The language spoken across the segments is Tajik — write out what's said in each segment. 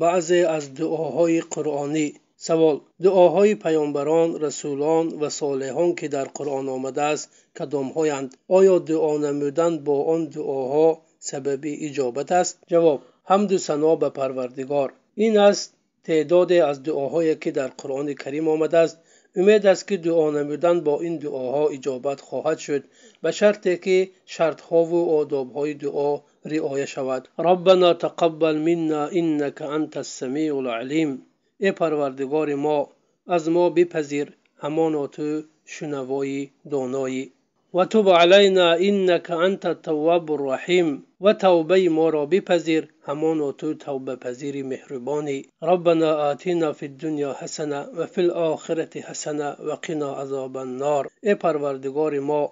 баъзе аз дуоҳои қуръонӣ савол дуоҳои паёмбарон расулон ва солеҳон ки дар қуръон омадааст кадомҳоянд оё дуо намудан бо он дуоҳо сабаби иҷобат аст ҷавоб ҳамду сано ба парвардигор ин аст теъдоде аз дуоҳое ки дар қуръони карим омадааст умед аст ки дуо намудан бо ин дуоҳо иҷобат хоҳад шуд ба шарте ки шартҳову одобҳои дуо риоя шавад роббана тақаббал минна иннака анта ассамиу лалим э парвардигори мо аз мо бипазир ҳамоно ту шунавои донои ва туб алайна иннака анта тавваби рроҳим ва тавбаи моро бипазир ҳамоно ту тавбапазири меҳрубонӣ роббана атина фи дунё ҳасана ва фи лохирати ҳасана ва қино азобаннор э парвардигори мо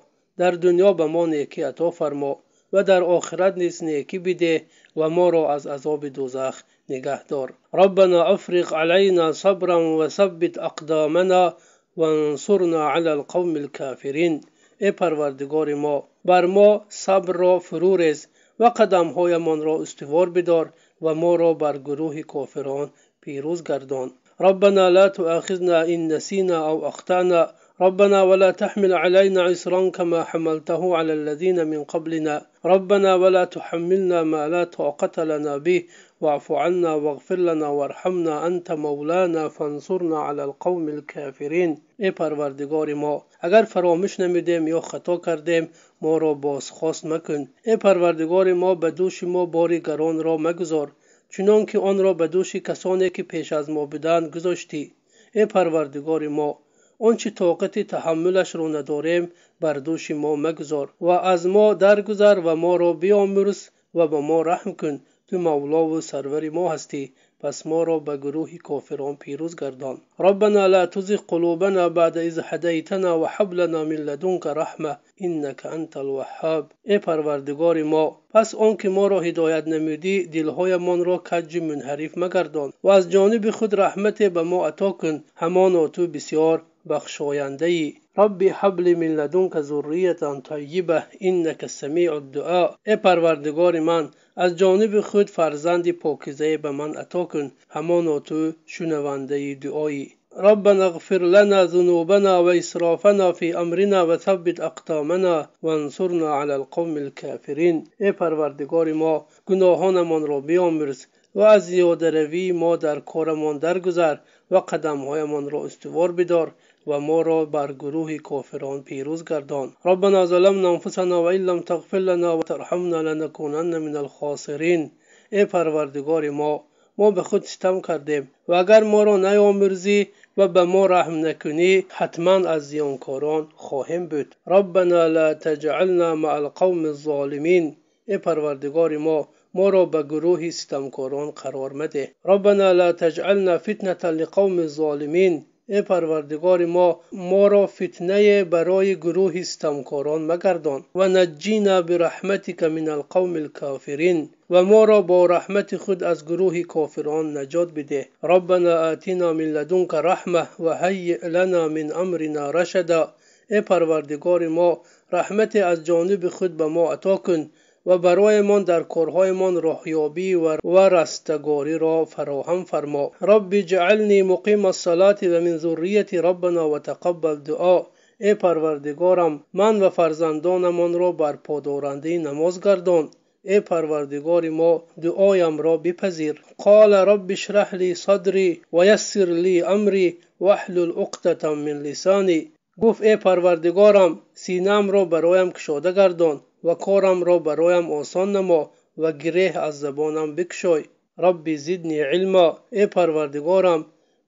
дар дунё ба мо некӣ ато фармо ва дар охират низ некӣ биде ва моро аз азоби дузах нигаҳдор ربنا افرغ علينا صبرا وثبت اقدامنا وانصرنا على القوم الكافرين ای پروردگار ما بر ما صبر را فرو رز و قدمهایمان را استوار بدار و ما را بر گروه کافران پیروز گردان ربنا لا تؤاخذنا ان نسینا او اخطانا ربنا ولا تحمل علينا عسرا كما حملته على الذين من قبلنا ربنا ولا تحملنا ما لا طاقة لنا به واعف عنا واغفر لنا وارحمنا أنت مولانا فانصرنا على القوم الكافرين ای پروردگار ما اگر فراموش نمیدیم یا خطا کردیم ما را بازخواست مکن ای پروردگار ما به دوش ما باری گران را مگذار چنان که آن را به دوش کسانی که پیش از ما بودند گذاشتی ای پروردگار ما ончи тоқати таҳаммулашро надорем бар дӯши мо магузор ва аз мо даргузар ва моро биомӯрз ва ба мо раҳм кун ту мавлову сарвари мо ҳастӣ پس ما را به گروه کافران پیروز گردان ربنا لا تزغ قلوبنا بعد اذ هدیتنا وهب لنا من لدنک رحمه انك انت الوهاب ای پروردگار ما پس آنکه ما را هدایت نمودی دلهایمان را کج منحریف مگردان و از جانب خود رحمت به ما عطا کن همانا تو بسیار бахшояндаи раби ҳабли мин ладунка зурриятан тайиба иннака самиъу дуа э парвардигори ман аз ҷониби худ фарзанди покизае ба ман ато кун ҳамоно ту шунавандаи дуоӣ ربна اغфиر لна ذнوбна واсрофна фи амрина وثаббит ақтомна وаنصурна عлى القوم الкафирин э парвардигори мо гуноҳонамонро биомӯрз ва аз зиёдаравии мо дар корамон даргузар ва қадамҳоямонро устувор бидор ва моро бар гурӯҳи кофирон пирӯз гардон роббана залмна анфусана ва ин лам тағфир лана ва тарҳамна ланакунанна мин алхосирин э парвардигори мо мо ба худ ситам кардем ва агар моро наёмӯрзӣ ва ба мо раҳм накунӣ ҳатман аз зиёнкорон хоҳем буд роббана ла таҷална маа алқавми золимин э парвардигори мо моро ба гурӯҳи ситамкорон қарор медеҳ роббана ла таҷална фитнатан лиқавми золимин ای پروردگار ما ما را فتنه برای گروه ستمکاران مگردان و نجینا برحمتک من القوم الکافرین و ما را با رحمت خود از گروه کافران نجات بده ربنا آتینا من لدنک رحمه و هی لنا من امرنا رشدا ای پروردگار ما رحمت از جانب خود به ما عطا کن ва бароямон дар корҳоямон роҳёбӣ ва растагориро фароҳам фармо робби ҷаални муқима ассалати ва мин зурияти роббана ватақаббал дуо э парвардигорам ман ва фарзандонамонро бар подорандаи намоз гардон э парвардигори мо дуоямро бипазир қола робби шраҳ ли садри ва яссир ли амри ваҳлул уқдатан мин лисани гуфт э парвардигорам синаамро бароям кушода гардон ва корамро бароям осон намо ва гиреҳ аз забонам бикушой робби зидни илма э парвардигорам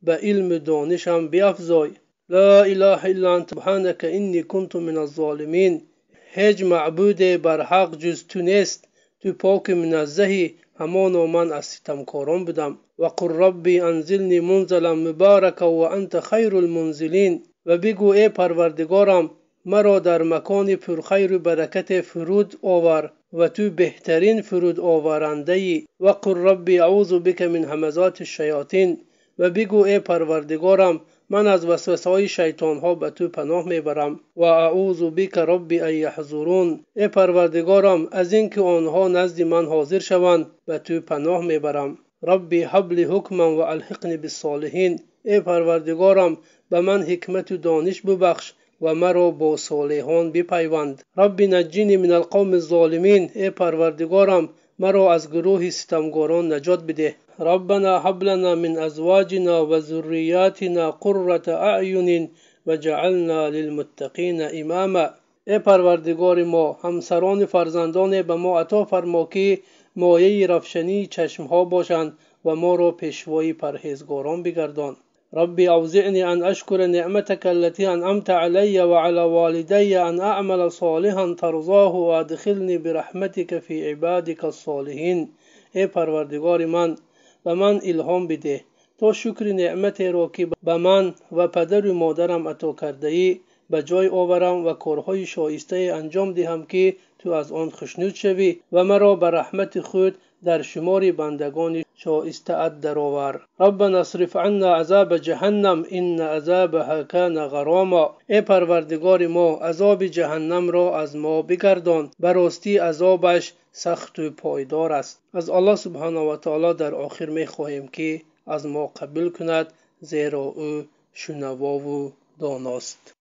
ба илму донишам биафзой ла илаҳа ила ант субҳанака инни кунту мин аззолимин ҳеҷ маъбуде бар ҳақ ҷуз ту нест ту поки муназзаҳӣ ҳамоно ман аз ситамкорон будам ва қул робби анзилни мунзалан мубарака ва анта хайру лмунзилин ва бигӯ э парвардигорам مرا در مکان پرخیر و برکت فرود آور و تو بهترین فرود آورنده ای و قل ربی اعوذ بک من همزات الشیاطین و بگو ای پروردگارم من از وسوسه های شیطان ها به تو پناه میبرم و اعوذ بک ربی ان یحضرون ای پروردگارم از اینکه آنها نزد من حاضر شوند به تو پناه میبرم ربی حبل حکما و الحقنی بالصالحین ای پروردگارم به من حکمت و دانش ببخش و مرا با صالحان بپیوند رب نجینی من القوم الظالمین ای پروردگارم مرا از گروه ستمگاران نجات بده ربنا هب لنا من ازواجنا و ذریاتنا قرة اعین و جعلنا للمتقین اماما ای پروردگار ما همسران فرزندان به ما عطا فرما که مایه رفشنی چشمها باشند و ما را پیشوای پرهیزگاران بگردان ربي أوزعني أن أشكر نعمتك التي أنعمت علي وعلى والدي أن أعمل صالحا ترضاه وأدخلني برحمتك في عبادك الصالحين ای پروردگار من به من الهام بده تا شکر نعمتی را که به من و پدر و مادرم عطا کرده ای به جای آورم و کارهای شایسته انجام دهم که تو از آن خشنود شوی و مرا به رحمت خود در شمار بندگان شایسته ات درآور رب نصرف عنا عذاب جهنم ان عذابها کان غراما ای پروردگار ما عذاب جهنم را از ما بگردان براستی عذابش سخت و پایدار است از الله سبحانه و تعالی در آخر می خواهیم که از ما قبول کند زیرا او شنوا و داناست